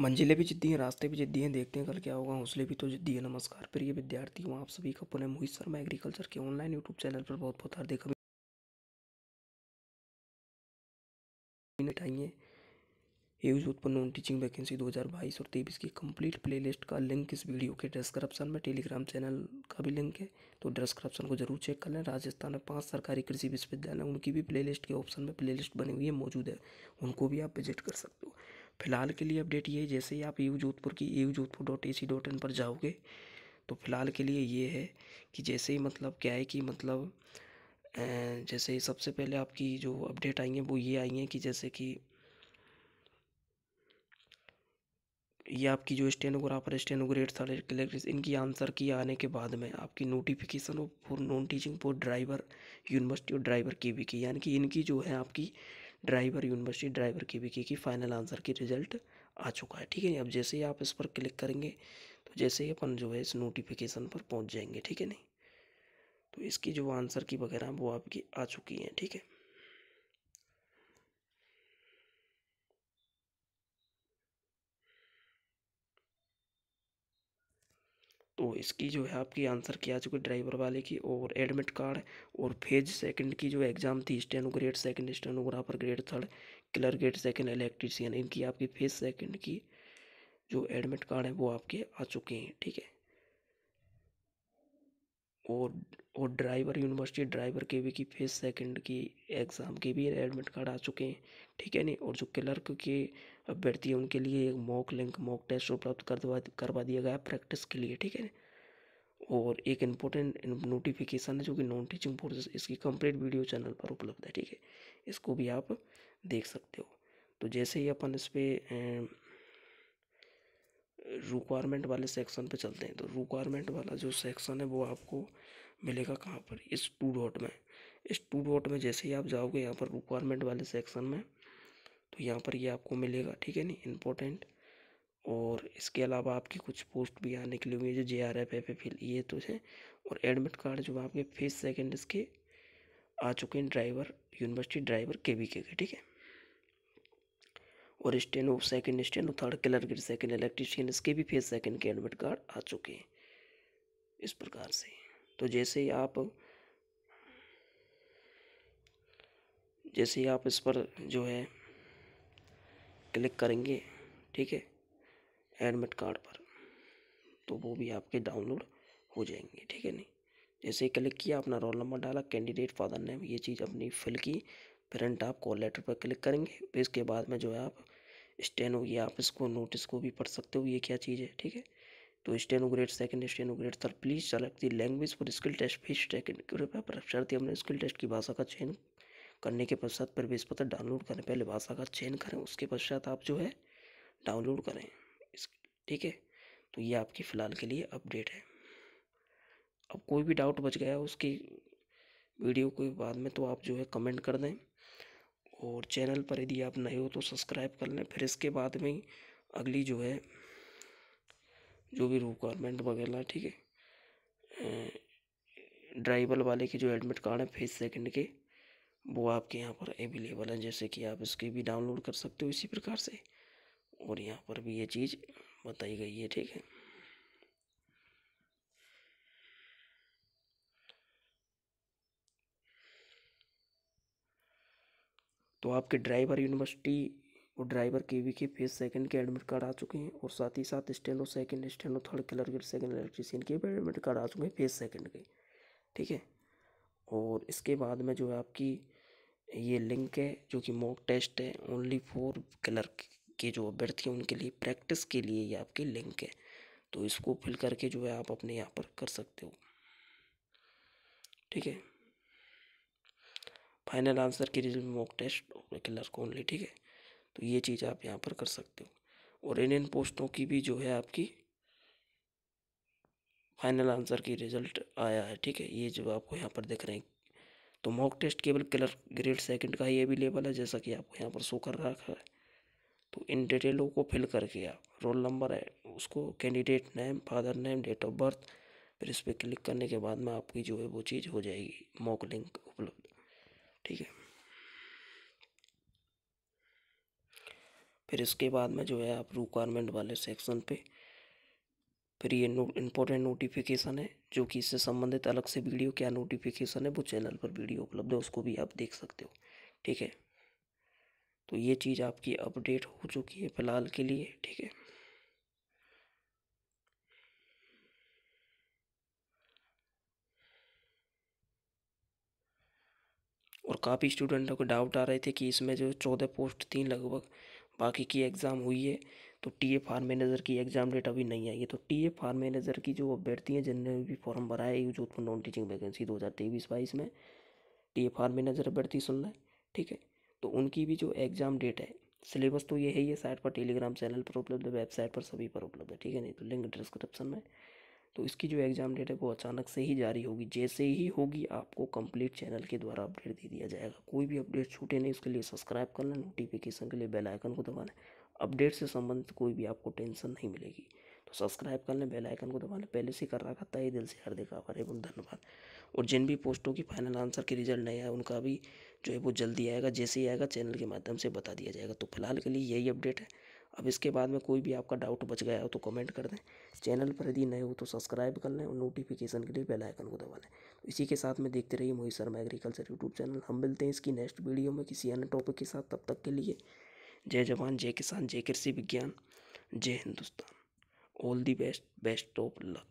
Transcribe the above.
मंजिलें भी जिद्दी हैं रास्ते भी जिद्दी हैं देखते हैं कल क्या होगा हौसले भी तो जिद्दी है नमस्कार प्रिय विद्यार्थी हूँ आप सभी का पुनः मोहित शर्मा एग्रीकल्चर के ऑनलाइन यूट्यूब चैनल पर बहुत बहुत हार्दिक उठाइए एयूज उत्पन्न ऑन टीचिंग वैकेंसी 2022 और तेईस की कंप्लीट प्लेलिस्ट का लिंक इस वीडियो के डिस्क्रिप्शन में टेलीग्राम चैनल का भी लिंक है तो डिस्क्रिप्शन को जरूर चेक कर लें राजस्थान में पांच सरकारी कृषि विश्वविद्यालय उनकी भी प्लेलिस्ट के ऑप्शन में प्लेलिस्ट बनी हुई है मौजूद है उनको भी आप विजिट कर सकते हो फ़िलहाल के लिए अपडेट ये है जैसे ही आप यू जोधपुर की U Jodhpur dot A C dot in पर जाओगे तो फ़िलहाल के लिए ये है कि जैसे ही मतलब क्या है कि मतलब जैसे सबसे पहले आपकी जो अपडेट आई हैं वो ये आई हैं कि जैसे कि ये आपकी जो स्टेनोग्राफर स्टेनोग्रेट सारे कलेक्टर्स इनकी आंसर की आने के बाद में आपकी notification for non teaching for driver university और ड्राइवर की भी की यानी कि इनकी जो है आपकी driver university driver K V K final answer key result आ चुका है ठीक है अब जैसे ही आप इस पर क्लिक करेंगे तो जैसे ही अपन जो है इस नोटिफिकेशन पर पहुंच जाएंगे ठीक है नहीं तो इसकी जो आंसर की वगैरह वो आपकी आ चुकी हैं ठीक है तो इसकी जो है आपकी आंसर की आ चुकी ड्राइवर वाले की और एडमिट कार्ड और फेज सेकंड की जो एग्ज़ाम थी steno grade second stenographer grade third clerk grade second electrician इनकी आपकी फेज सेकंड की जो एडमिट कार्ड है वो आपके आ चुके हैं ठीक है और और ड्राइवर यूनिवर्सिटी ड्राइवर के भी की फीस सेकंड की एग्ज़ाम के भी एडमिट कार्ड आ चुके हैं ठीक है नहीं और जो क्लर्क के अभ्यर्थी हैं उनके लिए एक मॉक लिंक मॉक टेस्ट उपलब्ध करवा करवा दिया गया प्रैक्टिस के लिए ठीक है नहीं? और एक इम्पोर्टेंट नोटिफिकेशन है जो कि नॉन टीचिंग प्रोसेस इसकी कंप्लीट वीडियो चैनल पर उपलब्ध है ठीक है इसको भी आप देख सकते हो तो जैसे ही अपन इस पर रिक्वायरमेंट वाले सेक्शन पे चलते हैं तो रिक्वायरमेंट वाला जो सेक्शन है वो आपको मिलेगा कहाँ पर इस टू डॉट में इस टू डॉट में जैसे ही आप जाओगे यहाँ पर रिक्वायरमेंट वाले सेक्शन में तो यहाँ पर ये यह आपको मिलेगा ठीक है नहीं इम्पोर्टेंट और इसके अलावा आपकी कुछ पोस्ट भी यहाँ निकली हुई है जो J R F F F ये तो है और एडमिट कार्ड जो आपके फीस सेकेंड इसके आ चुके हैं driver university driver K V K ठीक है और steno second steno third clerk grade second electrician इसके भी फेज सेकेंड के एडमिट कार्ड आ चुके हैं इस प्रकार से तो जैसे ही आप जैसे ही आप इस पर जो है क्लिक करेंगे ठीक है एडमिट कार्ड पर तो वो भी आपके डाउनलोड हो जाएंगे ठीक है नहीं जैसे ही क्लिक किया अपना रोल नंबर डाला कैंडिडेट फादर नेम ये चीज़ अपनी फिल की प्रिंट आप कॉल लेटर पर क्लिक करेंगे फिर इसके बाद में जो है आप ये आप इसको नोटिस को भी पढ़ सकते हो ये क्या चीज़ है ठीक है तो steno grade second steno grade third please select the language for skill test फिर सेकंड कृपया परीक्षार्थी हमने स्किल टेस्ट की भाषा का चयन करने के पश्चात प्रवेश पत्र डाउनलोड करें पहले भाषा का चयन करें उसके पश्चात आप जो है डाउनलोड करें ठीक है तो ये आपकी फ़िलहाल के लिए अपडेट है अब कोई भी डाउट बच गया उसकी वीडियो के बाद में तो आप जो है कमेंट कर दें और चैनल पर यदि आप नए हो तो सब्सक्राइब कर लें फिर इसके बाद में अगली जो है जो भी रिक्वायरमेंट वगैरह ठीक है ड्राइवर वाले के जो एडमिट कार्ड है फेज सेकंड के वो आपके यहाँ पर अवेलेबल हैं जैसे कि आप इसके भी डाउनलोड कर सकते हो इसी प्रकार से और यहाँ पर भी ये चीज़ बताई गई है ठीक है तो आपके ड्राइवर यूनिवर्सिटी और driver K V K phase second के एडमिट कार्ड आ चुके हैं और साथ ही साथ steno second steno third clerk grade second electrician के भी एडमिट कार्ड आ चुके हैं फेज सेकंड के ठीक है और इसके बाद में जो है आपकी ये लिंक है जो कि मॉक टेस्ट है ओनली फोर क्लर्क के जो अभ्यर्थी हैं उनके लिए प्रैक्टिस के लिए ये आपकी लिंक है तो इसको फिल करके जो है आप अपने यहाँ पर कर सकते हो ठीक है final answer key result mock test clerk only ठीक है तो ये चीज़ आप यहाँ पर कर सकते हो और इन इन पोस्टों की भी जो है आपकी फाइनल आंसर की रिजल्ट आया है ठीक है ये जो आपको यहाँ पर देख रहे हैं तो मॉक टेस्ट केवल क्लर ग्रेड सेकंड का ही अवेलेबल है जैसा कि आपको यहाँ पर शो कर रखा है तो इन डिटेलों को फिल करके आप रोल नंबर है उसको candidate name father name date of birth फिर इस पर क्लिक करने के बाद में आपकी जो है वो चीज़ हो जाएगी मॉक लिंक उपलब्ध ठीक है फिर इसके बाद में जो है आप रिक्वायरमेंट वाले सेक्शन पे फिर ये नो इम्पोर्टेंट नोटिफिकेशन है जो कि इससे संबंधित अलग से वीडियो क्या नोटिफिकेशन है वो चैनल पर वीडियो उपलब्ध है उसको भी आप देख सकते हो ठीक है तो ये चीज़ आपकी अपडेट हो चुकी है फ़िलहाल के लिए ठीक है और काफ़ी स्टूडेंटों को डाउट आ रहे थे कि इसमें जो चौदह पोस्ट थी लगभग बाकी की एग्ज़ाम हुई है तो टी ए फार्म मैनेजर की एग्ज़ाम डेट अभी नहीं आई है तो टी ए फार्म मैनेजर की जो अभ्यर्थी हैं जिनने भी फॉर्म भरा है जोधपुर नॉन टीचिंग वैकेंसी दो हज़ार तेईस बाईस में टी ए फार्म मैनेजर अभ्यर्थी सुन रहे ठीक है तो उनकी भी जो एग्ज़ाम डेट है सिलेबस तो ये है ही है साइट पर टेलीग्राम चैनल पर उपलब्ध है वेबसाइट पर सभी पर उपलब्ध है ठीक है नहीं तो लिंक डिस्क्रिप्शन में तो इसकी जो एग्ज़ाम डेट है वो अचानक से ही जारी होगी जैसे ही होगी आपको कंप्लीट चैनल के द्वारा अपडेट दे दिया जाएगा कोई भी अपडेट छूटे नहीं उसके लिए सब्सक्राइब कर लें नोटिफिकेशन के लिए बेल आइकन को लें अपडेट से संबंधित कोई भी आपको टेंशन नहीं मिलेगी तो सब्सक्राइब कर लें बेलाइकन को दबा लें पहले से कर रखा था ही दिल से हर देखा आभार एवं धन्यवाद और जिन भी पोस्टों की फाइनल आंसर के रिजल्ट नहीं आया उनका भी जो है वो जल्दी आएगा जैसे ही आएगा चैनल के माध्यम से बता दिया जाएगा तो फिलहाल के लिए यही अपडेट है अब इसके बाद में कोई भी आपका डाउट बच गया हो तो कमेंट कर दें चैनल पर यदि नए हो तो सब्सक्राइब कर लें और नोटिफिकेशन के लिए बेल आइकन को दबा लें तो इसी के साथ में देखते रहिए Mohit Sharma agriculture YouTube channel हम मिलते हैं इसकी नेक्स्ट वीडियो में किसी अन्य टॉपिक के साथ तब तक के लिए जय जवान जय किसान जय कृषि विज्ञान जय Hindustan all the best best of luck